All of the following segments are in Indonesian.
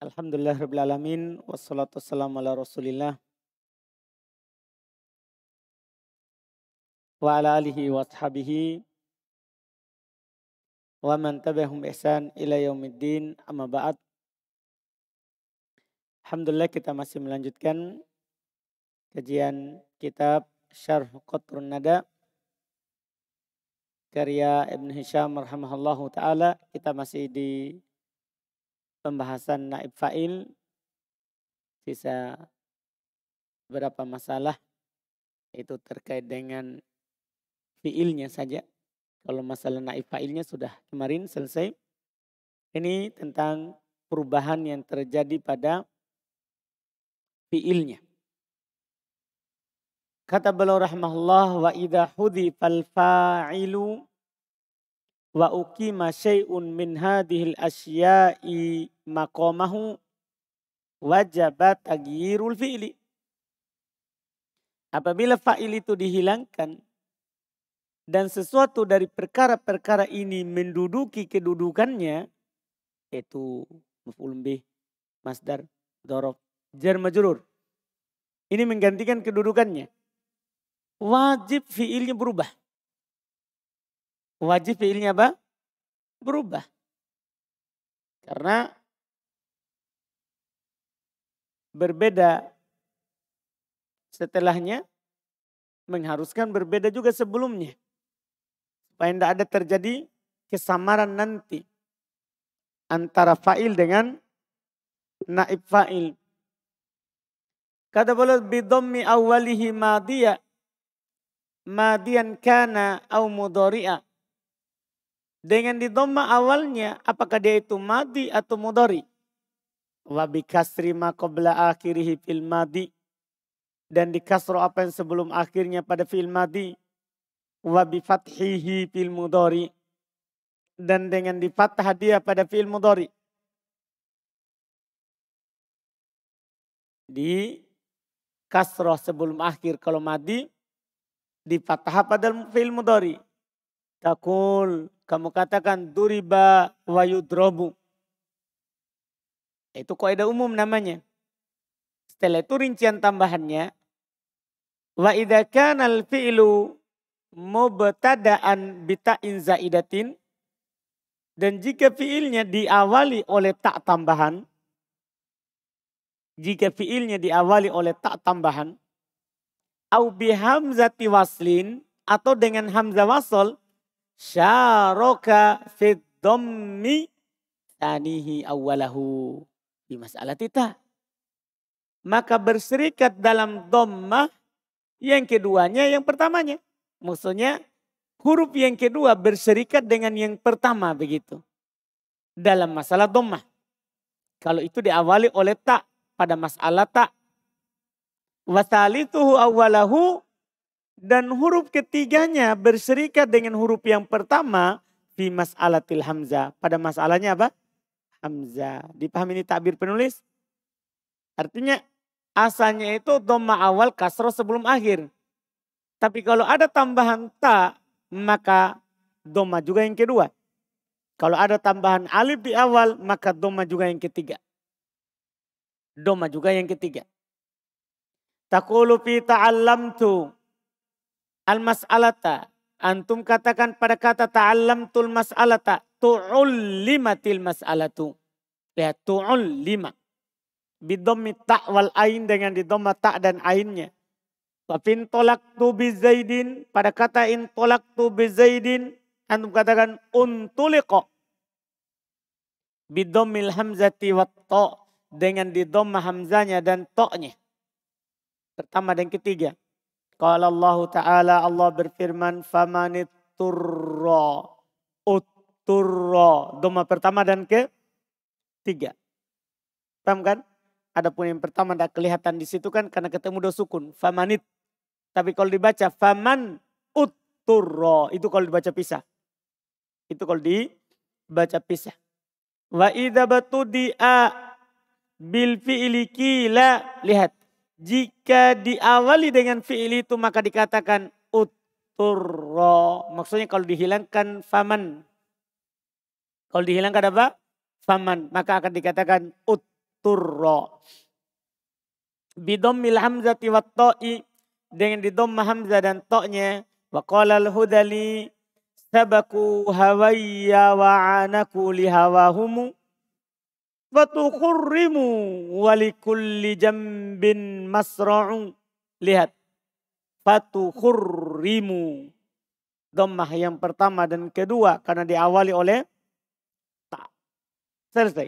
Alhamdulillah Rabbil Alamin. Wassalatu wassalamu ala rasulillah. Wa ala alihi wa sahabihi Wa man tabahum ihsan ila yaumiddin amma ba'd. Alhamdulillah kita masih melanjutkan kajian kitab Syarh Qatrun Nada karya Ibn Hisham rahimahullahu taala kita masih di pembahasan naib fa'il sisa beberapa masalah itu terkait dengan fiilnya saja. Kalau masalah naib fa'ilnya sudah kemarin selesai. Ini tentang perubahan yang terjadi pada fiilnya. Kata beliau rahmahullah wa idha fal fa'ilu wa uqima syai'un min hadhil asya'i maqamahu wajabat tagyirul fi'li. Apabila fa'il itu dihilangkan dan sesuatu dari perkara-perkara ini menduduki kedudukannya yaitu maf'ul masdar, dorof jar majrur. Ini menggantikan kedudukannya. Wajib fi'ilnya berubah wajib fiilnya apa? Berubah. Karena berbeda setelahnya mengharuskan berbeda juga sebelumnya. Supaya tidak ada terjadi kesamaran nanti antara fa'il dengan naib fa'il. Kata beliau bidommi awalihi madiyah madiyan kana au mudhari'a. Dengan di doma awalnya apakah dia itu madi atau mudori? Wabi kasri ma qabla akhirihi fil madi. Dan di kasro apa yang sebelum akhirnya pada fil madi. Wabi fathihi fil mudori. Dan dengan di fathah dia pada fil mudori. Di kasro sebelum akhir kalau madi. Di fathah pada fil mudori Takul, kamu katakan duriba wa yudrobu. Itu kaidah umum namanya. Setelah itu rincian tambahannya. Wa idha kana al-fi'lu mubtada'an bita'in zaidatin. Dan jika fi'ilnya diawali oleh tak tambahan. Jika fi'ilnya diawali oleh tak tambahan. Au bihamzati waslin. Atau dengan hamzah wasol syaroka fit dommi tanihi awalahu di masalah tita. Maka berserikat dalam domma yang keduanya yang pertamanya. Maksudnya huruf yang kedua berserikat dengan yang pertama begitu. Dalam masalah domma. Kalau itu diawali oleh tak pada masalah tak. Wasalituhu awalahu dan huruf ketiganya berserikat dengan huruf yang pertama fi mas'alatil hamzah. Pada masalahnya apa? Hamzah. Dipahami ini takbir penulis? Artinya asalnya itu doma awal kasroh sebelum akhir. Tapi kalau ada tambahan ta maka doma juga yang kedua. Kalau ada tambahan alif di awal maka doma juga yang ketiga. doma juga yang ketiga. Takulu fi ta'allamtu al-mas'alata. Antum katakan pada kata tul mas'alata. Tu'ullimatil mas'alatu. Lihat, tu'ullima. Bidommi tak wal ain dengan didomma tak dan ainnya. Fafin tolak tu bizaidin. Pada kata in tolak tu bizaidin. Antum katakan untuliko. Bidomil hamzati wa to. Dengan didomma hamzanya dan toknya. Pertama dan ketiga. Qala Allah Ta'ala Allah berfirman famanit turra utturra. Doma pertama dan ke tiga. Paham kan? Adapun yang pertama tidak kelihatan di situ kan karena ketemu dua sukun. Famanit. Tapi kalau dibaca faman utturra. Itu kalau dibaca pisah. Itu kalau dibaca pisah. Wa idza dia bil fi'li kila. Lihat. Jika diawali dengan fi'il itu maka dikatakan uturro. Maksudnya kalau dihilangkan faman. Kalau dihilangkan apa? Faman. Maka akan dikatakan uturro. Bidommil hamzati wa to'i. Dengan didomma hamzah dan to'nya. Wa qala al-hudali sabaku hawaiya wa anaku lihawahumu fatukhurrimu walikulli jambin masra'u. Lihat. Fatukhurrimu. Dommah yang pertama dan kedua karena diawali oleh ta. Selesai.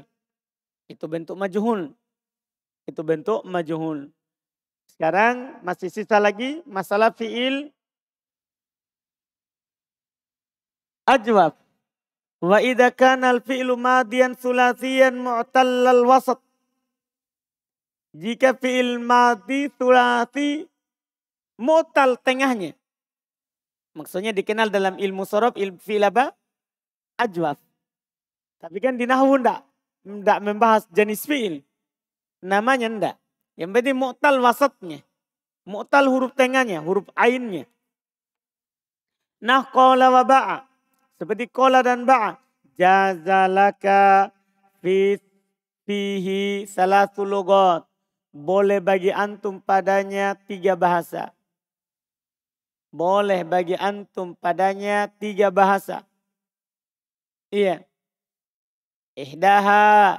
Itu bentuk majhul. Itu bentuk majhul. Sekarang masih sisa lagi masalah fiil ajwab. Wa idza kana al-fi'lu madiyan tsulasiyan mu'tallal wasat. Jika fi'il madi tsulasi mutal tengahnya. Maksudnya dikenal dalam ilmu sorob ilmu fi'il apa? Ajwaf. Tapi kan di nahwu enggak. Enggak membahas jenis fi'il. Namanya enggak. Yang penting mu'tal wasatnya. Mu'tal huruf tengahnya, huruf ainnya. Nah qala wa ba'a seperti kola dan ba'a. Jazalaka fihi salatu logot. Boleh bagi antum padanya tiga bahasa. Boleh bagi antum padanya tiga bahasa. Iya. Ihdaha.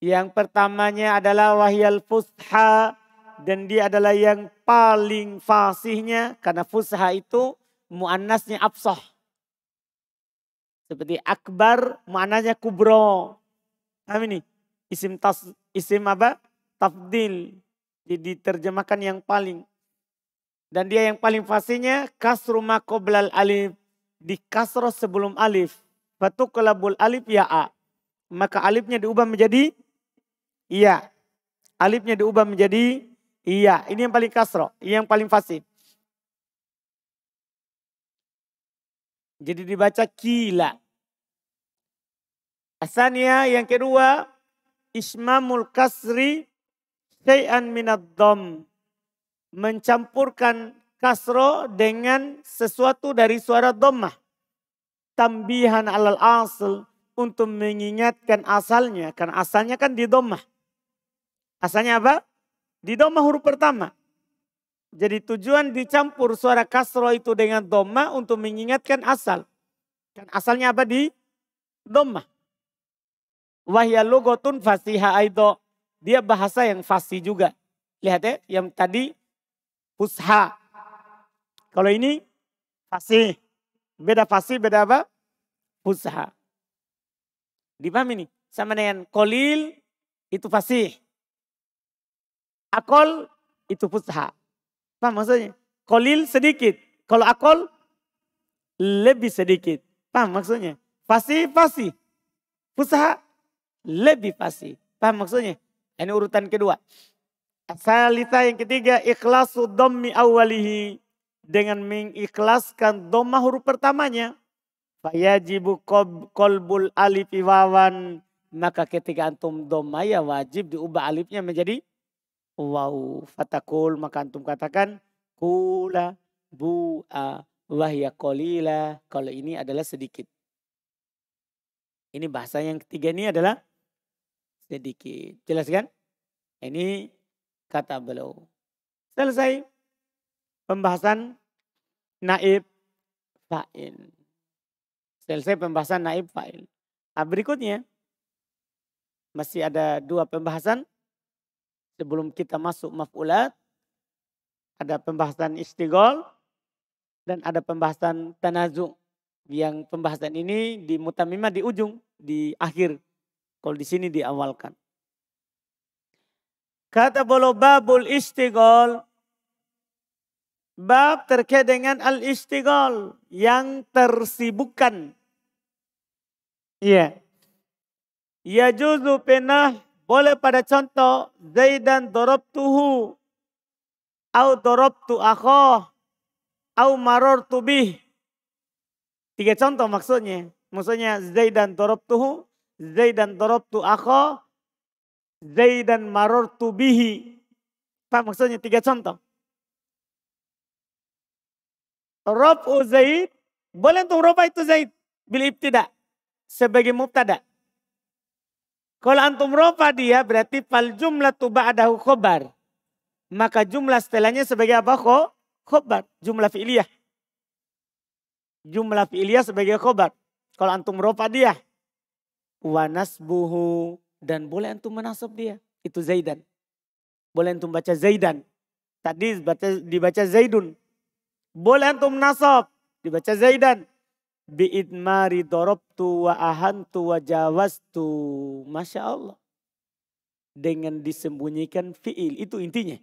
Yang pertamanya adalah wahyal fusha. Dan dia adalah yang paling fasihnya. Karena fusha itu muannasnya absah seperti akbar maknanya kubro. Paham ini? Isim tas, isim apa? Tafdil. Jadi diterjemahkan yang paling. Dan dia yang paling fasihnya kasru makoblal alif. Di kasro sebelum alif. Batu kelabul alif ya a. Maka alifnya diubah menjadi iya. Alifnya diubah menjadi iya. Ini yang paling kasro, yang paling fasih. Jadi dibaca kila. Asania yang kedua ismamul kasri syai'an dom. Mencampurkan kasro dengan sesuatu dari suara domah Tambihan alal asl untuk mengingatkan asalnya. Karena asalnya kan di domah Asalnya apa? Di domah huruf pertama. Jadi tujuan dicampur suara kasro itu dengan doma untuk mengingatkan asal. Kan asalnya apa di doma. Wahya logotun fasiha aido. Dia bahasa yang fasih juga. Lihat ya, yang tadi fusha. Kalau ini fasih. Beda fasih, beda apa? Fusha. Dipahami ini? Sama dengan kolil itu fasih. Akol itu fusha. Paham maksudnya? Kolil sedikit. Kalau akol lebih sedikit. Paham maksudnya? Fasih, fasih. Usaha lebih fasih. Paham maksudnya? Ini urutan kedua. Salita yang ketiga, ikhlasu dommi awalihi. Dengan mengikhlaskan doma huruf pertamanya. Fayajibu kolbul alifi wawan. Maka ketika antum doma ya wajib diubah alifnya menjadi Wow. Fatakul maka antum katakan kula bu'a wahya kolila. Kalau ini adalah sedikit. Ini bahasa yang ketiga ini adalah sedikit. Jelas kan? Ini kata beliau. Selesai pembahasan naib fa'il. Selesai pembahasan naib fa'il. Nah, berikutnya masih ada dua pembahasan sebelum kita masuk maf'ulat, ada pembahasan istighol dan ada pembahasan tanazu. Yang pembahasan ini di mutamimah di ujung, di akhir. Kalau di sini diawalkan. Kata bolo babul istighol. Bab terkait dengan al-istighol yang tersibukkan. Iya. Yeah. Yajuzu penah boleh pada contoh Zaidan tuhu, au Dorob tu Aku, au Maror tu bih. Tiga contoh maksudnya. Maksudnya Zaidan tuhu, Zaidan tu aku, Zaidan tu bihi. Pak maksudnya tiga contoh. u Zaid, boleh untuk roba itu Zaid bila tidak, sebagai mubtada. Kalau antum rofa dia berarti fal jumlah tuba ada hukobar Maka jumlah setelahnya sebagai apa? Khobar. Jumlah fi'liyah. Jumlah fi'liyah sebagai khobar. Kalau antum rofa dia. wanas buhu Dan boleh antum menasab dia. Itu Zaidan. Boleh antum baca Zaidan. Tadi dibaca, dibaca Zaidun. Boleh antum nasab. Dibaca Zaidan biidmari dorobtu wa ahantu wa jawastu. Masya Allah. Dengan disembunyikan fi'il. Itu intinya.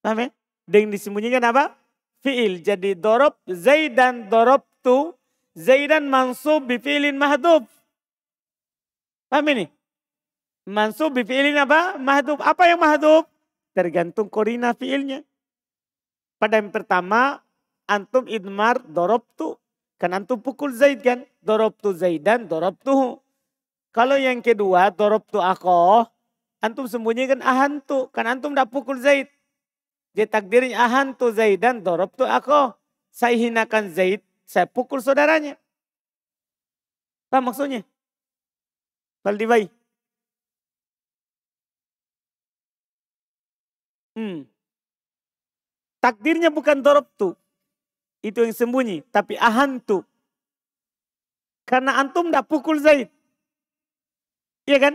Paham ya? Dengan disembunyikan apa? Fi'il. Jadi dorob zaidan dorobtu. Zaidan mansub bi fi'ilin mahdub. Paham ini? Mansub bi fi'ilin apa? Mahdub. Apa yang mahdub? Tergantung korina fi'ilnya. Pada yang pertama, antum idmar dorobtu Kan antum pukul Zaid kan? Doroptu Zaidan, tu Kalau yang kedua, tu akoh. Antum sembunyikan ahantu. Kan antum dah pukul Zaid. Dia takdirnya ahantu Zaidan, tu akoh. Saya hinakan Zaid, saya pukul saudaranya. apa maksudnya? Baldibai. Hmm. Takdirnya bukan tuh. Itu yang sembunyi. Tapi ahantu. Karena antum tidak pukul Zaid. Iya kan?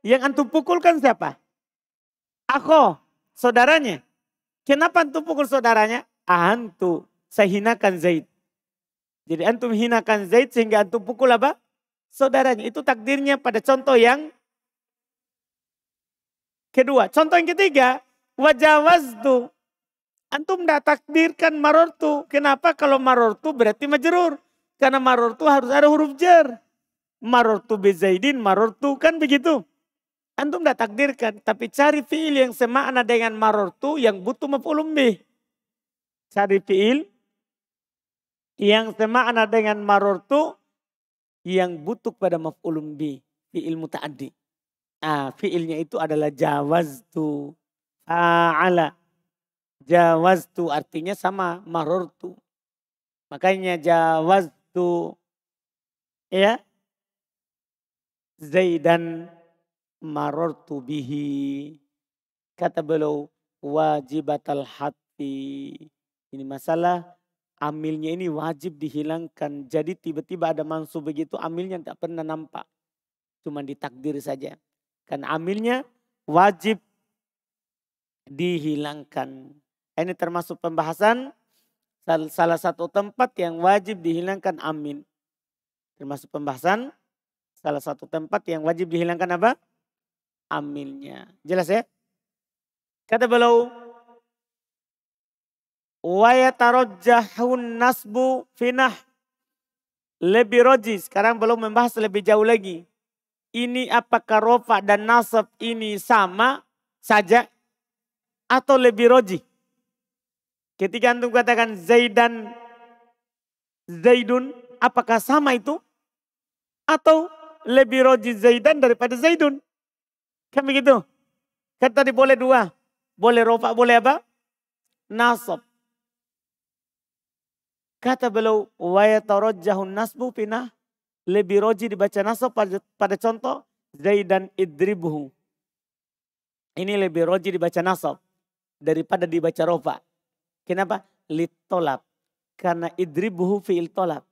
Yang antum pukulkan siapa? Aku, saudaranya. Kenapa antum pukul saudaranya? Ahantu. Saya hinakan Zaid. Jadi antum hinakan Zaid sehingga antum pukul apa? Saudaranya. Itu takdirnya pada contoh yang kedua. Contoh yang ketiga. Wajawaztu Antum tidak takdirkan marortu. Kenapa? Kalau marortu berarti majerur. Karena marortu harus ada huruf jer. Marortu bezaidin, marortu kan begitu. Antum tidak takdirkan. Tapi cari fiil yang semakna dengan marortu yang butuh mafulumbi. Cari fiil yang semakna dengan marortu yang butuh pada mafulumbi bih. Fiil muta'addi. Ah, fiilnya itu adalah jawaz tu ala. Jawaz tu artinya sama marortu. Makanya jawaz tu ya Zaidan marortu bihi. Kata beliau wajibatal hati. Ini masalah amilnya ini wajib dihilangkan. Jadi tiba-tiba ada mansu begitu amilnya tak pernah nampak. cuma ditakdir saja. Kan amilnya wajib dihilangkan. Ini termasuk pembahasan salah satu tempat yang wajib dihilangkan amin. Termasuk pembahasan salah satu tempat yang wajib dihilangkan apa? Aminnya. Jelas ya? Kata beliau, wa yatarajjahun nasbu finah lebih roji. Sekarang belum membahas lebih jauh lagi. Ini apakah rofa dan nasab ini sama saja atau lebih roji? Ketika antum katakan Zaidan, Zaidun, apakah sama itu? Atau lebih roji Zaidan daripada Zaidun? Kan begitu. Kan tadi boleh dua. Boleh rofa, boleh apa? Nasab. Kata beliau, wa jahun nasbu pinah. Lebih roji dibaca nasab pada, pada contoh Zaidan idribuhu. Ini lebih roji dibaca nasab daripada dibaca rofa. Kenapa? Litolab. Karena idribuhu fi'il tolab.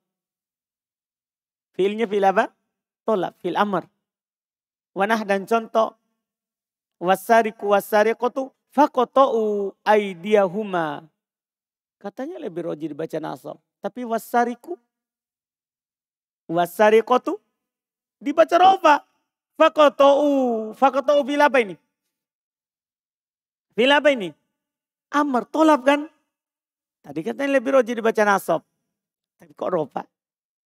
Fi'ilnya fi'il apa? Tolab, fi'il amr. Wanah dan contoh. Wasariku wasarikotu fakoto'u aidiahuma. Katanya lebih roji dibaca nasab. Tapi wasariku. Wasarikotu dibaca rofa. Fakoto'u. Fakoto'u fi'il apa ini? Fi'il apa ini? Amr, tolab kan? Tadi katanya lebih roji dibaca nasab. Tapi kok ropa?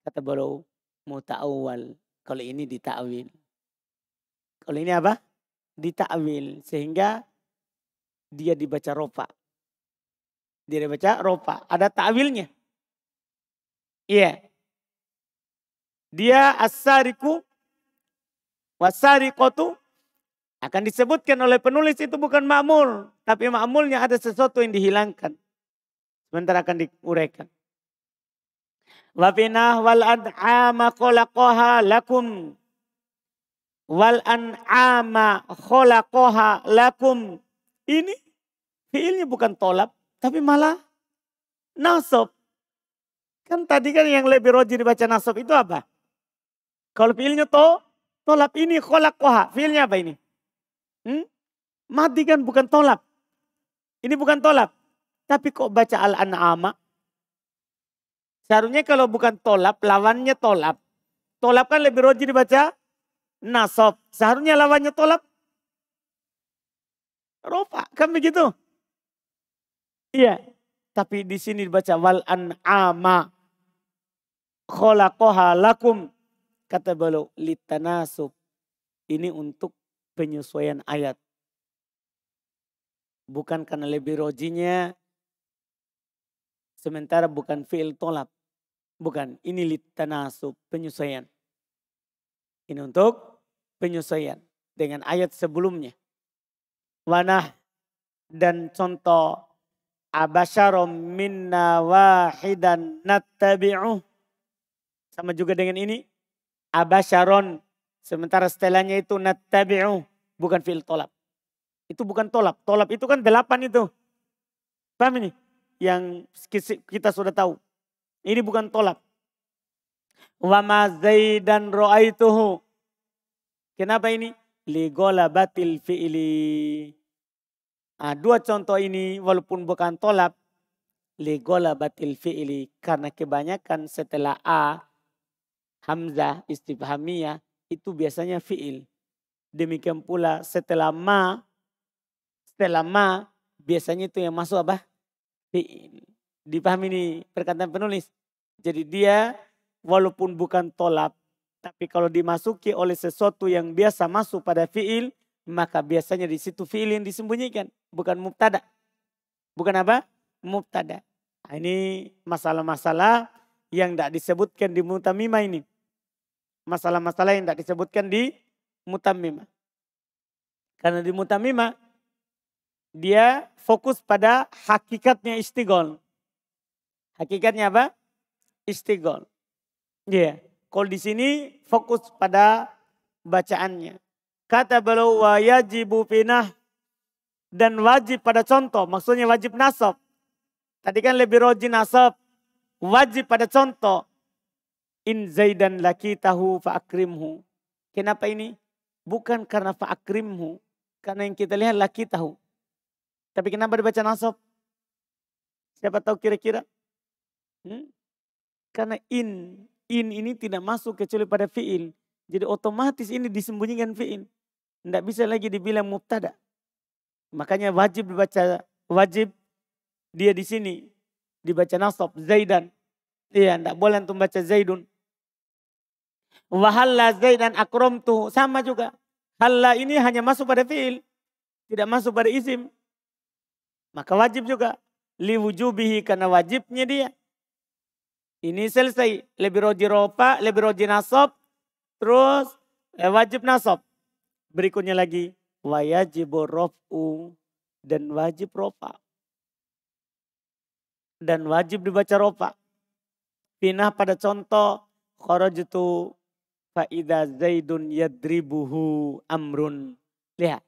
Kata beliau muta'awwal. Kalau ini dita'wil. Kalau ini apa? Dita'wil. Sehingga dia dibaca ropa. Dia dibaca ropa. Ada ta'wilnya. Iya. Yeah. Dia asariku wasariqatu akan disebutkan oleh penulis itu bukan makmul, tapi makmulnya ada sesuatu yang dihilangkan. Sebentar akan diuraikan. Wabinah wal an'ama khalaqaha lakum. Wal an'ama khalaqaha lakum. Ini fiilnya bukan tolap, tapi malah nasab. Kan tadi kan yang lebih rajin dibaca nasab itu apa? Kalau fiilnya to, tolap ini khalaqaha. Fiilnya apa ini? Hmm? Mati kan bukan tolap. Ini bukan tolap. Tapi kok baca Al-An'ama? Seharusnya kalau bukan tolap, lawannya tolap. Tolap kan lebih roji dibaca nasof. Seharusnya lawannya tolap rofa. Kan begitu? Iya. Tapi di sini dibaca wal an'ama Kholakoha lakum kata beliau litanasub. Ini untuk penyesuaian ayat. Bukan karena lebih rojinya Sementara bukan fi'il tolak. Bukan. Ini litanasub, penyesuaian. Ini untuk penyesuaian dengan ayat sebelumnya. Wanah dan contoh abasyarum minna wahidan nattabiu Sama juga dengan ini. abasharon. Sementara setelahnya itu nattabiu Bukan fi'il tolak. Itu bukan tolak. Tolak itu kan delapan itu. Paham ini? yang kita sudah tahu. Ini bukan tolak. Wa ma zaidan ra'aituhu. Kenapa ini? batil fi'li. Nah, dua contoh ini walaupun bukan tolak. batil fi'li. Karena kebanyakan setelah A, Hamzah, istifhamiyah, itu biasanya fi'il. Demikian pula setelah ma, setelah ma, biasanya itu yang masuk apa? dipahami ini perkataan penulis. Jadi dia walaupun bukan tolap, tapi kalau dimasuki oleh sesuatu yang biasa masuk pada fiil, maka biasanya di situ fiil yang disembunyikan, bukan mubtada. Bukan apa? Mubtada. Nah, ini masalah-masalah yang tidak disebutkan di mutamimah ini. Masalah-masalah yang tidak disebutkan di mutamimah. Karena di mutamimah dia fokus pada hakikatnya istighol. Hakikatnya apa? Istighol. Iya. Yeah. Kalau di sini fokus pada bacaannya. Kata beliau wa yajibu pinah dan wajib pada contoh. Maksudnya wajib nasab. Tadi kan lebih roji nasab. Wajib pada contoh. In zaidan laki tahu faakrimhu. Kenapa ini? Bukan karena faakrimhu. Karena yang kita lihat laki tahu. Tapi kenapa dibaca nasab? Siapa tahu kira-kira? Hmm? Karena in, in ini tidak masuk kecuali pada fi'il. Jadi otomatis ini disembunyikan fi'il. Tidak bisa lagi dibilang mubtada. Makanya wajib dibaca, wajib dia di sini dibaca nasab Zaidan. Iya, tidak boleh untuk baca Zaidun. Wahalla Zaidan akrom tuh sama juga. Halla ini hanya masuk pada fiil, tidak masuk pada isim. Maka wajib juga. Liwujubihi karena wajibnya dia. Ini selesai. Lebih roji ropa, lebih roji nasob. Terus eh, wajib nasob. Berikutnya lagi. wajib rofu dan wajib ropa. Dan wajib dibaca ropa. Pinah pada contoh. Kharajtu fa'idha zaidun yadribuhu amrun. Lihat.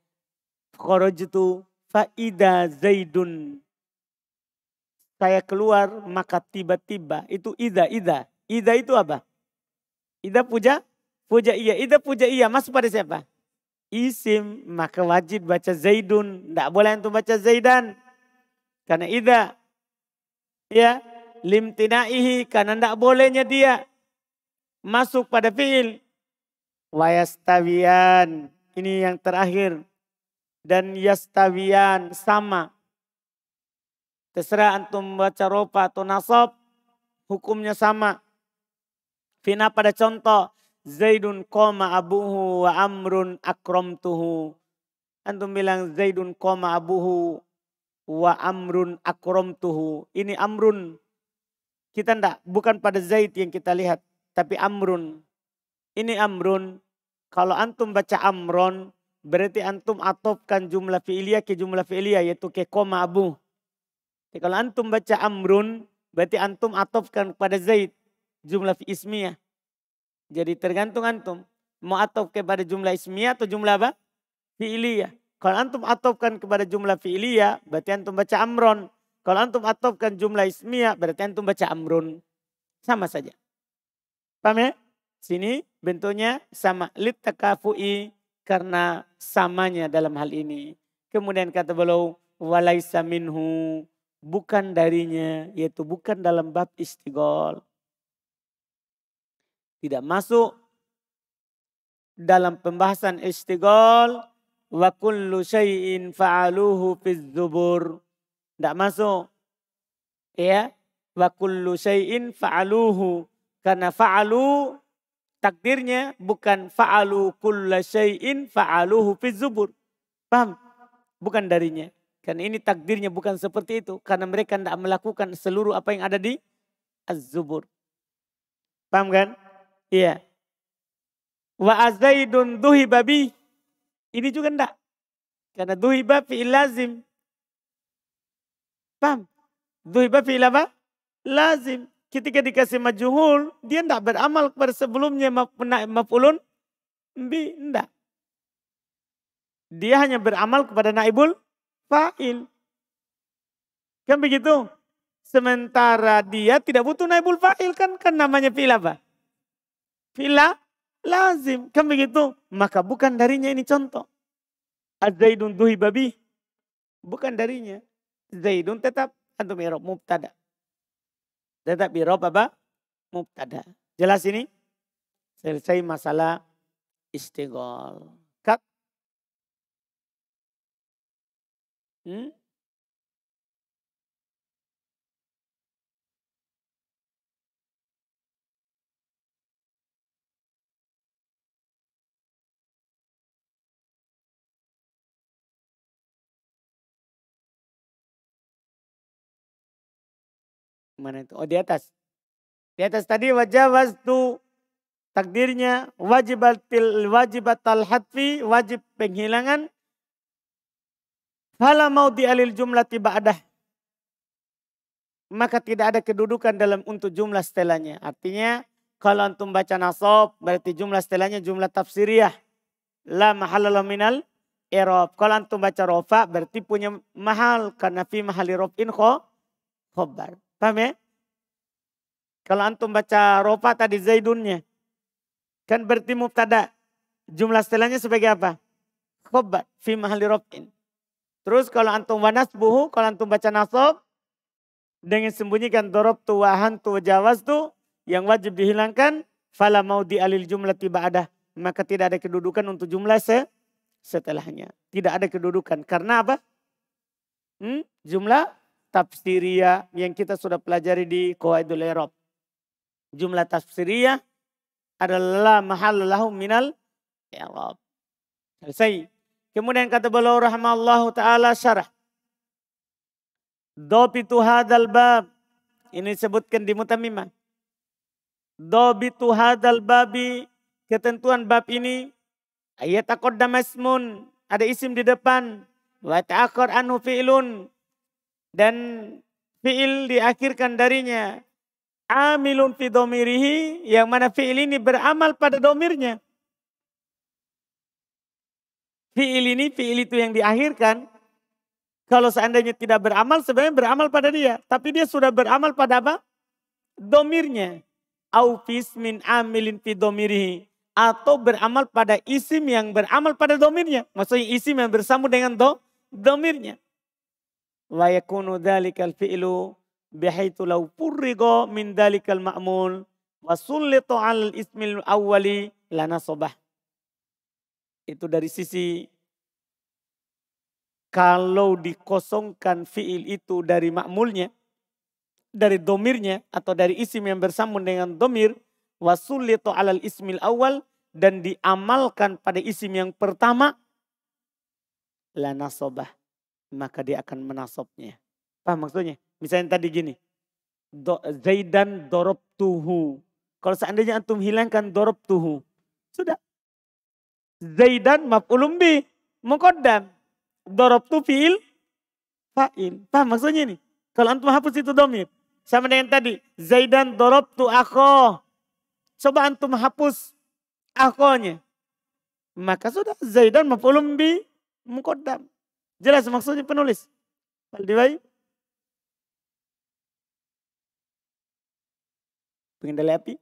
Kharajtu Faida Zaidun. Saya keluar maka tiba-tiba itu ida ida. Ida itu apa? Ida puja puja iya. Ida puja iya masuk pada siapa? Isim maka wajib baca Zaidun. Tidak boleh untuk baca Zaidan. Karena ida. Ya. tina'ihi. karena tidak bolehnya dia masuk pada fiil. Wayastawian. Ini yang terakhir dan yastawian sama. Terserah antum baca ropa atau nasab, hukumnya sama. Fina pada contoh, Zaidun koma abuhu wa amrun akrom tuhu. Antum bilang Zaidun koma abuhu wa amrun akrom tuhu. Ini amrun. Kita ndak, bukan pada Zaid yang kita lihat, tapi amrun. Ini amrun. Kalau antum baca Amrun. Berarti antum atopkan jumlah fi'liyah ke jumlah fi'liyah yaitu ke koma abu. Jadi kalau antum baca amrun berarti antum atopkan kepada Zaid jumlah ismiyah. Jadi tergantung antum mau atop kepada jumlah ismiyah atau jumlah apa? Fi'liyah. Kalau antum atopkan kepada jumlah fi'liyah berarti antum baca amrun. Kalau antum atopkan jumlah ismiyah berarti antum baca amrun. Sama saja. Paham ya? Sini bentuknya sama. Lit takafu'i karena samanya dalam hal ini. Kemudian kata beliau walaisa minhu bukan darinya yaitu bukan dalam bab istighol. Tidak masuk dalam pembahasan istighol wa kullu syai'in fa'aluhu fi zubur Tidak masuk. Ya. Wa kullu syai'in fa'aluhu. Karena fa'alu Takdirnya bukan fa'alu kulla syai'in fa'aluhu fi zubur. Paham? Bukan darinya. Karena ini takdirnya bukan seperti itu. Karena mereka tidak melakukan seluruh apa yang ada di az-zubur. Paham kan? Iya. Wa azaidun duhi babi. Ini juga tidak. Karena duhi babi lazim. Paham? Duhi babi apa? Lazim ketika dikasih majuhul, dia tidak beramal kepada sebelumnya maf'ulun bi, tidak. Dia hanya beramal kepada naibul fa'il. Kan begitu? Sementara dia tidak butuh naibul fa'il kan, kan namanya fi'il apa? Fi'la lazim. Kan begitu? Maka bukan darinya ini contoh. Az-Zaidun duhi babi. Bukan darinya. Zaidun tetap antum irob mubtada. Tetap birob apa? Mubtada. Jelas ini? Selesai masalah istighol. Kak. Hmm? Mana itu? Oh di atas. Di atas tadi wajah tu takdirnya wajib wajib batal hati wajib penghilangan Fala mau di alil jumlah tiba ada. Maka tidak ada kedudukan dalam untuk jumlah setelahnya. Artinya kalau antum baca nasab berarti jumlah setelahnya jumlah tafsiriyah. La mahal minal irob. Kalau antum baca rofa berarti punya mahal. Karena fi mahal robin kho khobar. Paham ya? Kalau antum baca ropa tadi zaidunnya. Kan berarti mubtada. Jumlah setelahnya sebagai apa? Khobat fi mahali robin. Terus kalau antum wanas buhu, kalau antum baca nasob. Dengan sembunyikan dorob tu wahan tu jawas tu. Yang wajib dihilangkan. Fala mau di alil jumlah tiba ada. Maka tidak ada kedudukan untuk jumlah se setelahnya. Tidak ada kedudukan. Karena apa? Hmm? Jumlah tafsiria yang kita sudah pelajari di Qawaidul Erop. Jumlah tafsiria adalah mahallahu minal Erop. Selesai. Kemudian kata beliau rahmatullahu taala syarah. Dobitu hadal bab. Ini disebutkan di mutamimah. Dobitu hadal babi. Ketentuan bab ini. Ayat akod damasmun. Ada isim di depan. Wa ta'akor anhu fi'lun dan fi'il diakhirkan darinya amilun fi domirihi yang mana fi'il ini beramal pada domirnya. Fi'il ini, fi'il itu yang diakhirkan. Kalau seandainya tidak beramal, sebenarnya beramal pada dia. Tapi dia sudah beramal pada apa? Domirnya. au min amilin fi domirihi. Atau beramal pada isim yang beramal pada domirnya. Maksudnya isim yang bersambung dengan do, domirnya wa yakunu dhalikal fi'lu bihaitu law furriga min dhalikal ma'mul wa sulitu al ismil awwali sobah. Itu dari sisi kalau dikosongkan fi'il itu dari makmulnya, dari domirnya atau dari isim yang bersambung dengan domir, wasullito alal ismil awal dan diamalkan pada isim yang pertama, lana sobah maka dia akan menasobnya. Paham maksudnya? Misalnya tadi gini, do, Zaidan dorob tuhu. Kalau seandainya antum hilangkan dorob tuhu, sudah. Zaidan mafulumbi, bi Dorob tu fi'il fa'il. Paham maksudnya ini? Kalau antum hapus itu domir. Sama dengan tadi, Zaidan dorob tu akho. Coba antum hapus akhonya. Maka sudah Zaidan mafulumbi, bi Jelas maksudnya penulis. Al-Diwai. Pengendali api.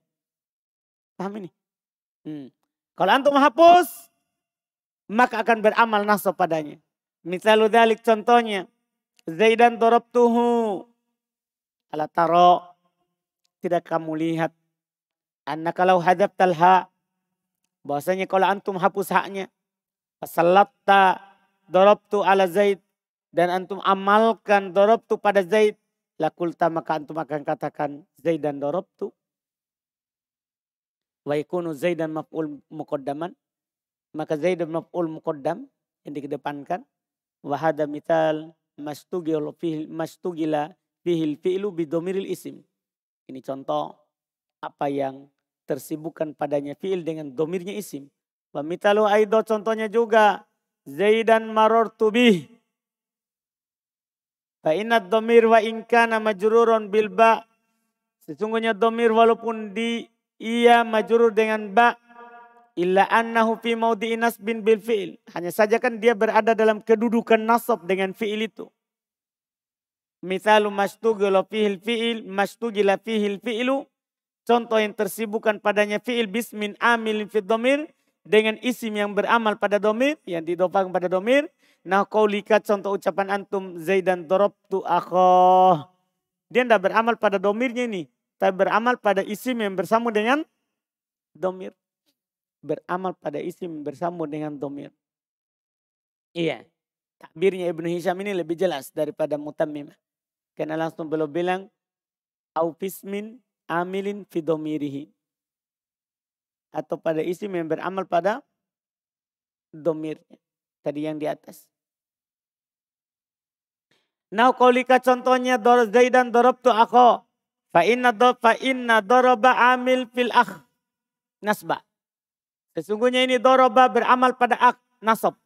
Paham ini? Hmm. Kalau antum hapus, maka akan beramal nasab padanya. Misalnya dalik contohnya. Zaidan tuhu. Ala taro. Tidak kamu lihat. Anak kalau hadap talha. Bahasanya kalau antum hapus haknya. Pasalatta dorobtu ala Zaid dan antum amalkan dorobtu pada Zaid. Lakulta maka antum akan katakan Zaid dan dorobtu. Wa ikunu Zaid dan maf'ul muqaddaman. Maka Zaid dan maf'ul muqaddam yang dikedepankan. Wahada mital mastugil fihil mastugila fihil fi'lu bidomiril isim. Ini contoh apa yang tersibukkan padanya fi'il dengan domirnya isim. Wa mitalu aido contohnya juga Zaidan Maror Tubih, Fa Domir wa Inka nama jururon Bilba, Sesungguhnya domir walaupun di ia majurur dengan ba illa annahu fi inas bin bil fi'il. Hanya saja kan dia berada dalam kedudukan nasab dengan fi'il itu. Misalu mastugila fihil fi'il, mastugila fihil fi'ilu. Contoh yang tersibukkan padanya fi'il bismin Amilin fi domir dengan isim yang beramal pada domir, yang didopang pada domir. Nah kaulika contoh ucapan antum Zaidan tu aku Dia tidak beramal pada domirnya ini. Tapi beramal pada isim yang bersama dengan domir. Beramal pada isim bersama dengan domir. Iya. Takbirnya Ibnu Hisham ini lebih jelas daripada Mutamim Karena langsung beliau bilang, au Aufismin amilin fidomirihi atau pada isi yang beramal pada domir Tadi yang di atas. Nah kalau contohnya dorob zaidan dorob tu aku. Fa inna do, fa inna doroba amil fil akh. Nasba. Sesungguhnya ini doroba beramal pada akh nasab.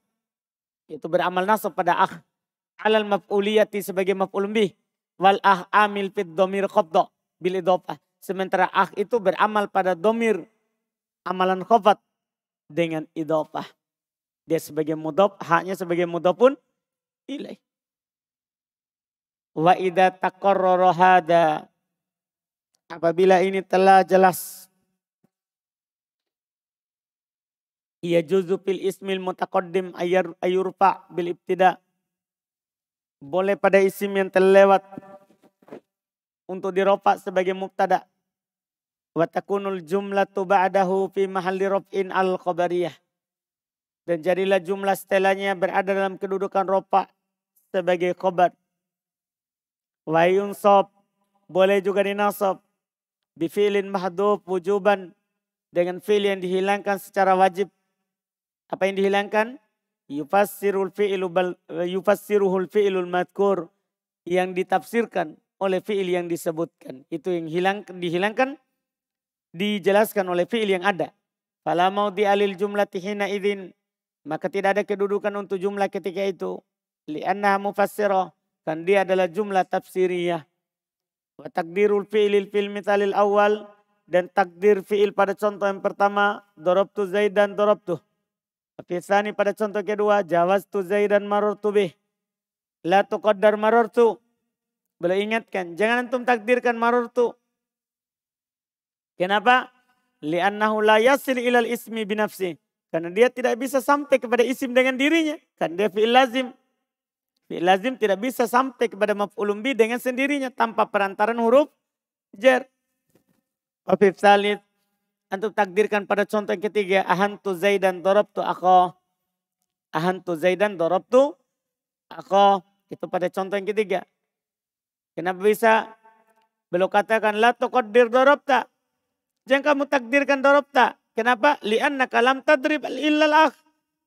Itu beramal nasab pada akh. Alal maf'uliyati sebagai maf'ul bih. Wal akh amil fit domir qabda. Bil idofah. Sementara akh itu beramal pada domir amalan khofat dengan idofah. Dia sebagai mudof, haknya sebagai mudof pun ilaih. Wa idha takorroro Apabila ini telah jelas. Ia juzu fil ismil mutakodim ayur, ayurfa bil ibtida. Boleh pada isim yang terlewat untuk diropak sebagai mubtada Wa takunul jumlatu ba'dahu fi mahalli raf'in al-qabariyah. Dan jadilah jumlah setelahnya berada dalam kedudukan ropa sebagai khobar. Wa sob Boleh juga dinasob. Bifilin mahdub wujuban. Dengan fil yang dihilangkan secara wajib. Apa yang dihilangkan? yufassirul fi'ilu bal yufassiruhul fi'ilul madkur yang ditafsirkan oleh fi'il yang disebutkan itu yang hilang dihilangkan dijelaskan oleh fi'il yang ada. Fala mau dialil jumlah tihina idin. Maka tidak ada kedudukan untuk jumlah ketika itu. Lianna mufassirah. Kan dia adalah jumlah tafsiriyah. Wa takdirul fi'ilil fil mitalil awal. Dan takdir fi'il pada contoh yang pertama. Dorobtu zaid dan dorobtu. Fisani pada contoh kedua. Jawas tu zaid dan marortu bih. La tuqaddar marortu. tu. Boleh ingatkan. Jangan antum takdirkan marortu. tu. Kenapa? Li'annahu la yasil ilal ismi binafsi. Karena dia tidak bisa sampai kepada isim dengan dirinya. Kan dia fi'il lazim. Fi'il lazim tidak bisa sampai kepada maf'ulun bi dengan sendirinya tanpa perantaran huruf jer. Wafif salid. untuk takdirkan pada contoh yang ketiga. Ahantu zaidan dorobtu akho. Ahantu zaidan dorobtu akho. Itu pada contoh yang ketiga. Kenapa bisa? Belok katakan la tuqaddir dorobta. Jangan kamu takdirkan dorobta. Kenapa? Lianna kalam tadrib ilal akh.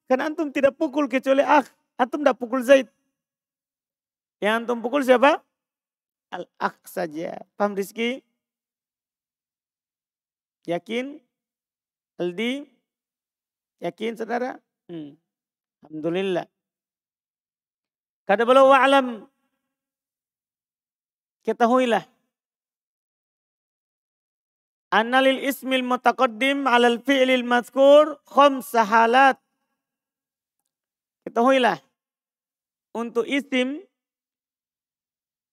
Karena antum tidak pukul kecuali akh. Antum tidak pukul Zaid. Yang antum pukul siapa? Al-akh saja. Pam Rizki? Yakin? Aldi? Yakin saudara? Hmm. Alhamdulillah. Kata beliau wa'alam. Ketahuilah annalil ismil mutaqaddim alal fi'lil mazkur khamsa halat. Ketahuilah untuk isim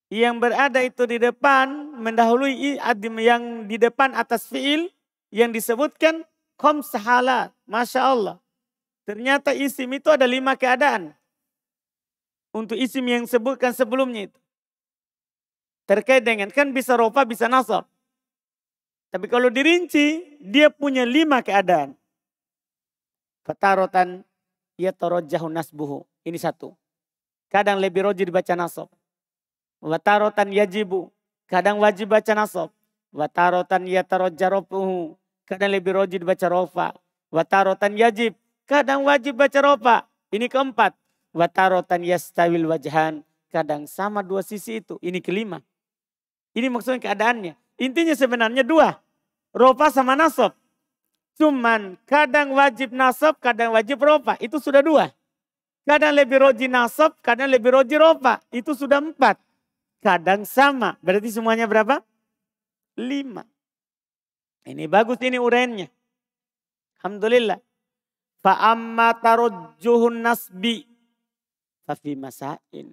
yang berada itu di depan mendahului adim yang di depan atas fiil yang disebutkan khamsa halat. Masya Allah. Ternyata isim itu ada lima keadaan. Untuk isim yang sebutkan sebelumnya itu. Terkait dengan kan bisa rofa bisa nasab. Tapi kalau dirinci, dia punya lima keadaan. Fatarotan yatarojjahu nasbuhu. Ini satu. Kadang lebih roji dibaca nasab. Watarotan yajibu. Kadang wajib baca nasab. Watarotan yatarojja torojarofuhu. Kadang lebih roji dibaca rofa. Watarotan yajib. Kadang wajib baca rofa. Ini keempat. Watarotan yastawil wajhan. Kadang sama dua sisi itu. Ini kelima. Ini maksudnya keadaannya. Intinya sebenarnya dua. Ropa sama nasab. Cuman kadang wajib nasab, kadang wajib ropa. Itu sudah dua. Kadang lebih roji nasab, kadang lebih roji ropa. Itu sudah empat. Kadang sama. Berarti semuanya berapa? Lima. Ini bagus ini urainnya. Alhamdulillah. Fa'amma tarujuhun nasbi. Fafi masain.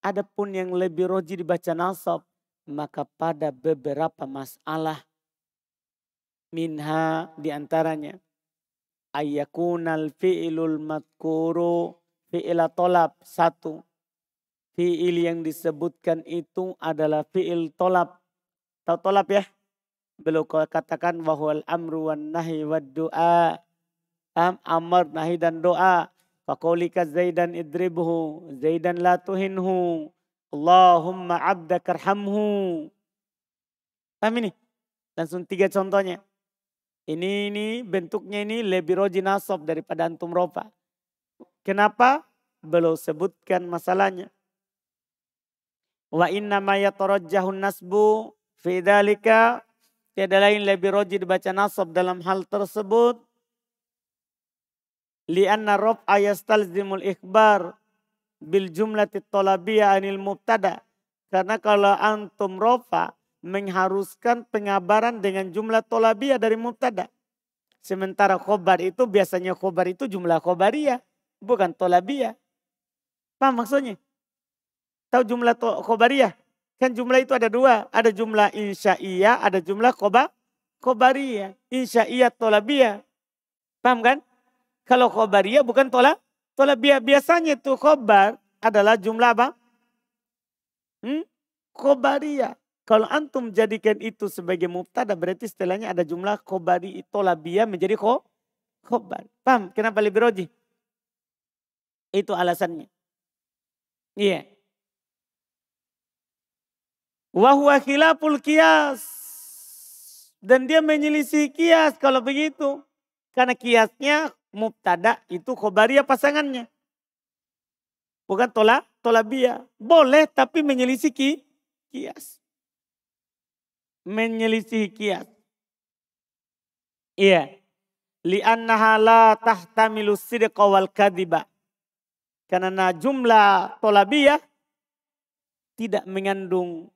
Adapun yang lebih roji dibaca nasab maka pada beberapa masalah minha diantaranya ayakunal fi'ilul madkuru fi'ila tolab satu fi'il yang disebutkan itu adalah fi'il tolab tahu tolab ya belum katakan bahwa amru wan nahi wad du'a am amar nahi dan doa faqaulika zaidan idribhu zaidan latuhinhu Allahumma abdakarhamhu. Paham ini? Langsung tiga contohnya. Ini ini bentuknya ini lebih roji nasab daripada antum ropa. Kenapa? Belum sebutkan masalahnya. Wa inna ma yatarajjahun nasbu fi dalika tiada lain lebih roji dibaca nasab dalam hal tersebut. Lianna rob ayastalzimul ikhbar bil jumlah titolabia anil mubtada. Karena kalau antum rofa mengharuskan pengabaran dengan jumlah tolabiyah dari mubtada. Sementara khobar itu biasanya khobar itu jumlah khobariyah. Bukan tolabiyah. Paham maksudnya? Tahu jumlah khobariyah? Kan jumlah itu ada dua. Ada jumlah insya insya'iyah, ada jumlah khobar, insya Insya'iyah tolabiyah. Paham kan? Kalau khobariyah bukan tolak kalau biasanya itu khobar adalah jumlah apa? Hmm? Khobariya. Kalau antum jadikan itu sebagai mubtada berarti setelahnya ada jumlah khobari tolabiyah menjadi kho, khobar. Paham kenapa roji? Itu alasannya. Iya. Yeah. Wahuwa khilaful kias. Dan dia menyelisih kias kalau begitu. Karena kiasnya mubtada itu khobariya pasangannya. Bukan tola, tolabia. Boleh tapi menyelisih ki, kias. Menyelisih kias. Iya. Li'annaha la tahtamilu sidiqa wal kadiba. Karena jumlah tolabiyah tidak mengandung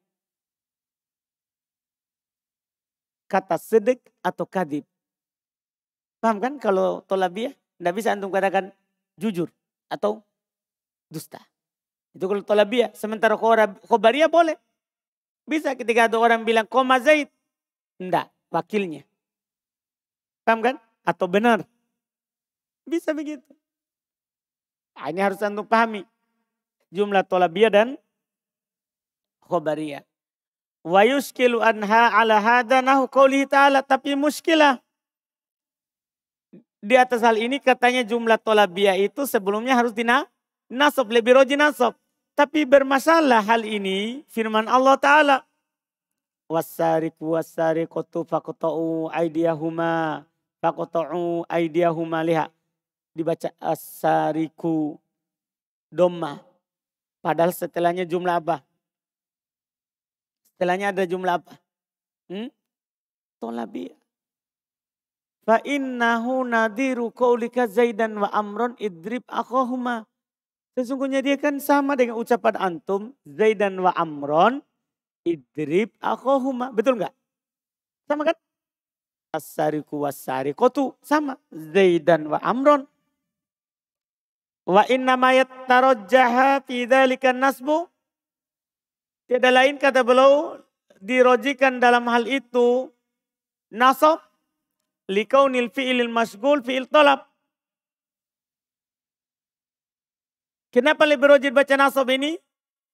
kata sedek atau kadib. Paham kan kalau tolabia? Tidak bisa antum katakan jujur atau dusta. Itu kalau tolabia. Sementara khobariyah boleh. Bisa ketika ada orang bilang koma Zaid. Tidak, wakilnya. Paham kan? Atau benar. Bisa begitu. Nah, ini harus antum pahami. Jumlah tolabia dan khobariyah. Wa yuskilu anha ala hadanahu qawlihi ta'ala. Tapi muskilah di atas hal ini katanya jumlah tolabiyah itu sebelumnya harus dina nasab lebih roji nasab. Tapi bermasalah hal ini firman Allah Ta'ala. Wasariku wasarikotu fakotau aidiyahuma fakotau aidiyahuma liha. Dibaca asariku doma. Padahal setelahnya jumlah apa? Setelahnya ada jumlah apa? Hmm? Tolabiyah. Fa innahu nadiru qaulika Zaidan wa Amron idrib akhahuma. Sesungguhnya dia kan sama dengan ucapan antum Zaidan wa Amron idrib akhahuma. Betul nggak? Sama kan? As-sariku was sama Zaidan wa Amron. Wa inna ma yattarajjaha fi dzalika nasbu Tiada lain kata beliau dirojikan dalam hal itu nasab likaunil fi'ilil masgul fi'il tolap. Kenapa liberojid baca nasab ini?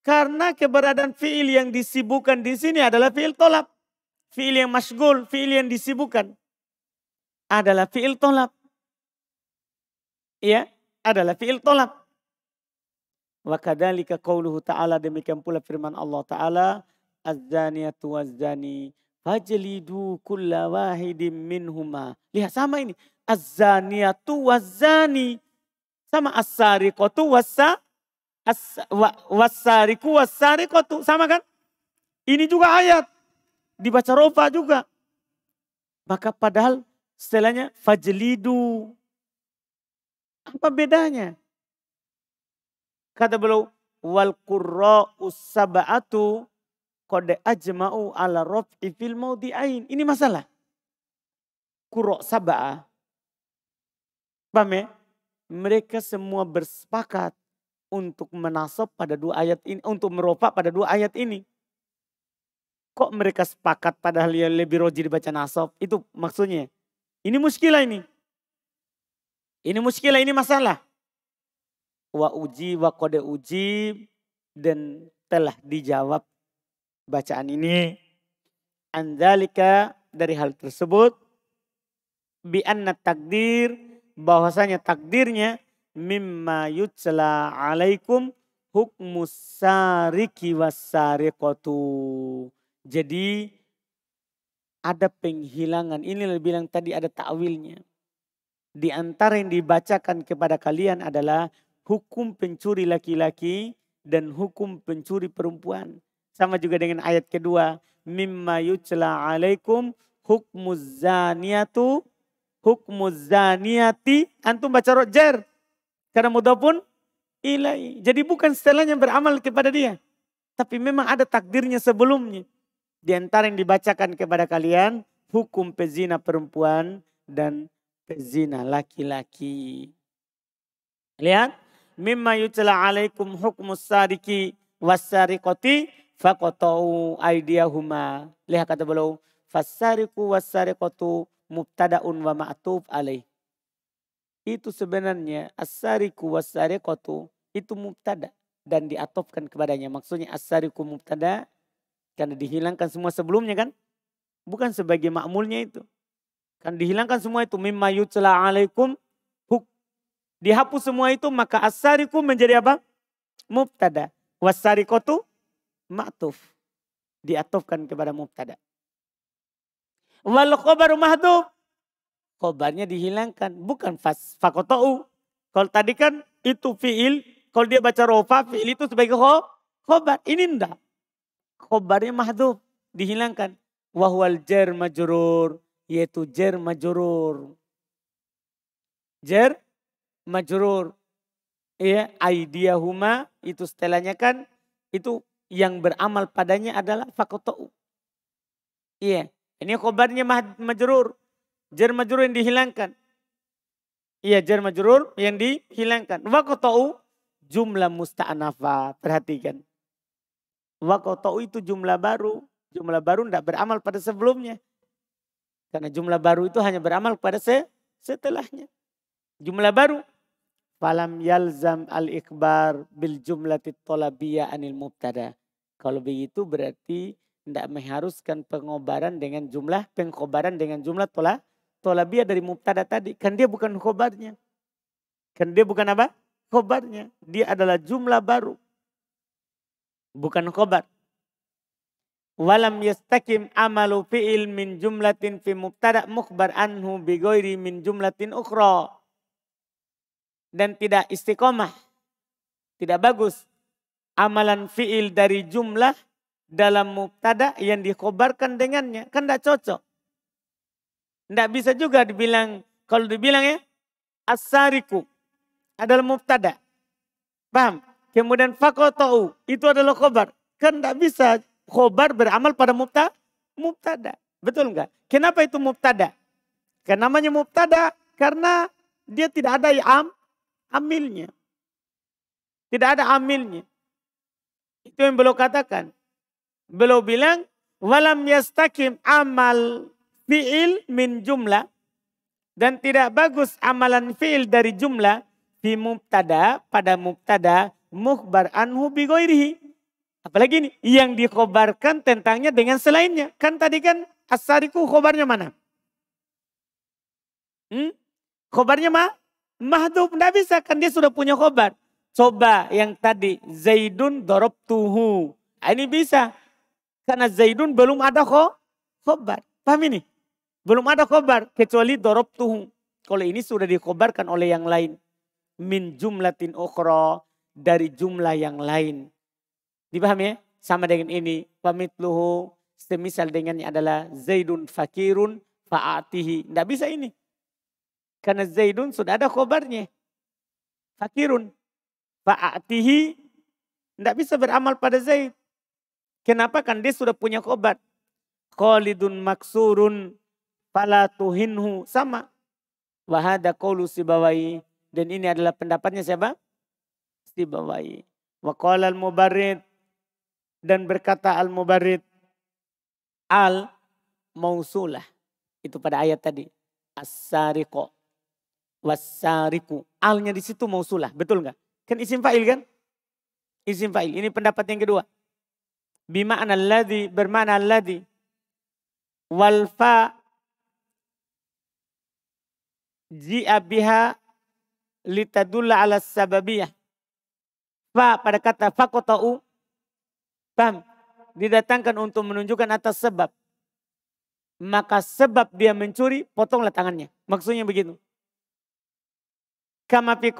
Karena keberadaan fi'il yang disibukkan di sini adalah fi'il tolap. Fi'il yang masgul, fi'il yang disibukkan adalah fi'il tolap. Ya, adalah fi'il tolap. Wa kadalika ta'ala demikian pula firman Allah taala az-zaniyatu waz-zani Fajlidu kulla wahidim minhuma. Lihat sama ini. Az-zaniyatu wazani. Sama as-sariqatu wasa wasariku was was Sama kan? Ini juga ayat. Dibaca rofa juga. Maka padahal setelahnya fajlidu. Apa bedanya? Kata beliau, wal qurra'u sab'atu Kode ajma'u ala raf'i fil maudi'ain. Ini masalah. Kurok saba'a. Pame, ya? Mereka semua bersepakat untuk menasab pada dua ayat ini. Untuk merofak pada dua ayat ini. Kok mereka sepakat padahal yang lebih roji dibaca nasab? Itu maksudnya. Ini muskilah ini. Ini muskilah, ini masalah. Wa uji, wa kode uji. Dan telah dijawab bacaan ini andalika dari hal tersebut bi anna takdir bahwasanya takdirnya mimma yutsala alaikum hukmus sariki wasariqatu. Jadi ada penghilangan. Ini lebih bilang tadi ada takwilnya. Di antara yang dibacakan kepada kalian adalah hukum pencuri laki-laki dan hukum pencuri perempuan. Sama juga dengan ayat kedua. Mimma yujla alaikum hukmuz zaniyatu hukmuz zaniyati. Antum baca rojer. Karena mudah pun ilai. Jadi bukan setelahnya beramal kepada dia. Tapi memang ada takdirnya sebelumnya. Di antara yang dibacakan kepada kalian. Hukum pezina perempuan dan pezina laki-laki. Lihat. Mimma yutla alaikum hukmus sariki wassariqati faqata'u aidiyahuma Lihat kata beliau, fasariku wasariqatu mubtada'un wa ma'tuf alaih. Itu sebenarnya asariku wasariqatu itu mubtada dan diatopkan kepadanya. Maksudnya asariku mubtada karena dihilangkan semua sebelumnya kan? Bukan sebagai makmulnya itu. Kan dihilangkan semua itu mimma yutla alaikum huk. Dihapus semua itu maka asariku menjadi apa? Mubtada. Wasariqatu ma'tuf diatofkan kepada mubtada. Wal khobaru mahdhuf khabarnya dihilangkan bukan fas fakotau. Kalau tadi kan itu fiil, kalau dia baca rofa fiil itu sebagai khabar. Ini ndak. Khabarnya mahdhuf dihilangkan. Wahwal jer majurur yaitu jer majurur. Jer majurur. Ya, aidiyahuma itu setelahnya kan itu yang beramal padanya adalah fakotou. Iya. Ini kobarnya majurur, Jar majrur yang dihilangkan. Iya jar majrur yang dihilangkan. Fakotou jumlah musta'anafa. Perhatikan. Fakotou itu jumlah baru. Jumlah baru tidak beramal pada sebelumnya. Karena jumlah baru itu hanya beramal pada se setelahnya. Jumlah baru Falam yalzam al-ikbar bil jumlati tolabiyah anil mubtada. Kalau begitu berarti tidak mengharuskan pengobaran dengan jumlah pengkobaran dengan jumlah tola tolabia dari mubtada tadi kan dia bukan khobarnya kan dia bukan apa khobarnya dia adalah jumlah baru bukan khobar walam yastakim amalu fi'il min jumlatin fi mubtada mukhbar anhu bi min jumlatin ukhra dan tidak istiqomah, tidak bagus. Amalan fiil dari jumlah dalam mubtada yang dikobarkan dengannya kan tidak cocok. Tidak bisa juga dibilang kalau dibilang ya asariku adalah mubtada. Paham? Kemudian fakotau itu adalah khobar. Kan tidak bisa khobar beramal pada mubta, mubtada. Betul nggak? Kenapa itu mubtada? Karena namanya mubtada karena dia tidak ada yang am, amilnya. Tidak ada amilnya. Itu yang beliau katakan. Beliau bilang, walam yastakim amal fi'il min jumlah. Dan tidak bagus amalan fi'il dari jumlah. Fi mubtada, pada mubtada, muhbar anhu bigoirihi. Apalagi ini, yang dikhobarkan tentangnya dengan selainnya. Kan tadi kan asariku khobarnya mana? Hmm? Khobarnya mah Mahdub tidak bisa kan dia sudah punya khobar. Coba yang tadi Zaidun dorob tuhu. Ah, ini bisa. Karena Zaidun belum ada khobar. Paham ini? Belum ada khobar kecuali dorob tuhu. Kalau ini sudah dikobarkan oleh yang lain. Min jumlatin okro dari jumlah yang lain. Dipahami ya? Sama dengan ini. Pamitluhu semisal dengannya adalah Zaidun fakirun fa'atihi. Tidak bisa ini. Karena Zaidun sudah ada khobarnya. Fakirun. Fa'atihi. Tidak bisa beramal pada Zaid. Kenapa? Kan dia sudah punya khobar. Khalidun maksurun. Fala tuhinhu. Sama. Wahada kolu sibawai. Dan ini adalah pendapatnya siapa? Sibawai. Wa qala al-mubarid. Dan berkata al-mubarid. Al mausulah. Itu pada ayat tadi. As-sariqo wasariku. Alnya di situ mausulah, betul nggak? Kan isim fa'il kan? Isim fa'il. Ini pendapat yang kedua. Bima'na alladhi, bermana alladhi. Walfa ji'a biha litadulla ala sababiyah. Fa pada kata fakotau. Paham? Didatangkan untuk menunjukkan atas sebab. Maka sebab dia mencuri, potonglah tangannya. Maksudnya begitu kama fi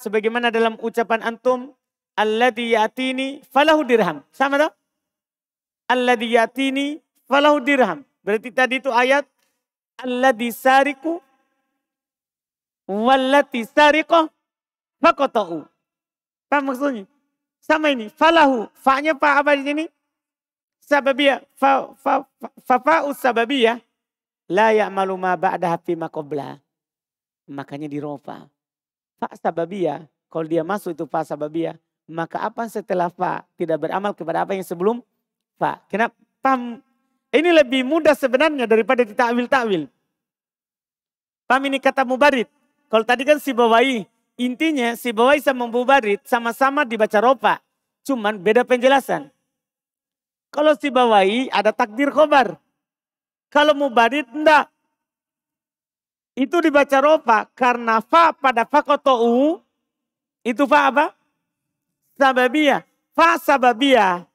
sebagaimana dalam ucapan antum alladhi yatini falahu dirham. Sama toh? Alladhi yatini falahu dirham. Berarti tadi itu ayat alladhi sariku wallati sariqah faqata'u. apa maksudnya? Sama ini, falahu. Fa-nya fa apa di sini? Sababiyah. Fa, fa, fa, fa, sababiyah. La ya'malu ma ba'daha fi Makanya diropa fa sababiyah. Kalau dia masuk itu fa sababiyah, maka apa setelah fa tidak beramal kepada apa yang sebelum fa. Kenapa? Paham ini lebih mudah sebenarnya daripada ditakwil-takwil. Paham ini kata mubarid. Kalau tadi kan si bawai, intinya si bawai sama mubarid sama-sama dibaca ropa. Cuman beda penjelasan. Kalau si bawai ada takdir khobar. Kalau mubarid enggak. Itu dibaca rofa karena fa pada fakotou itu fa apa? Sababia. Fa sababia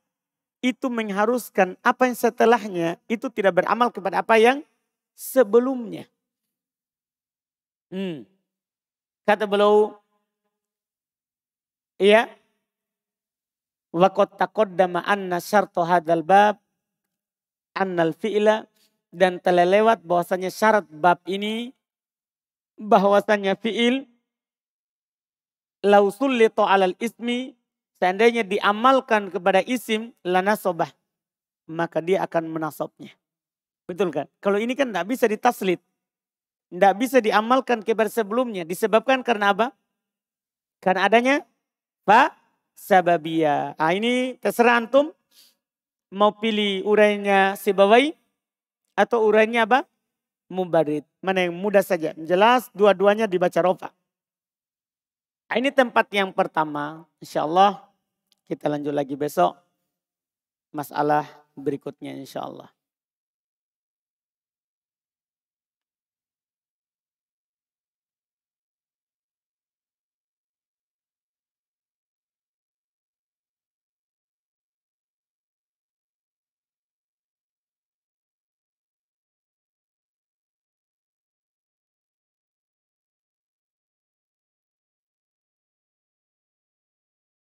itu mengharuskan apa yang setelahnya itu tidak beramal kepada apa yang sebelumnya. Hmm. Kata beliau, iya, Wakota taqaddama anna syartu hadal bab annal fi'la dan telah lewat bahwasanya syarat bab ini bahwasannya fiil lausullito alal ismi seandainya diamalkan kepada isim lanasobah maka dia akan menasobnya. Betul kan? Kalau ini kan tidak bisa ditaslit. Tidak bisa diamalkan kepada sebelumnya. Disebabkan karena apa? Karena adanya fa sababia. Nah, ah, ini terserah antum mau pilih urainya sibawai atau urainya apa? mubarid. Mana yang mudah saja. Jelas dua-duanya dibaca rofa. Nah, ini tempat yang pertama. Insya Allah kita lanjut lagi besok. Masalah berikutnya insya Allah.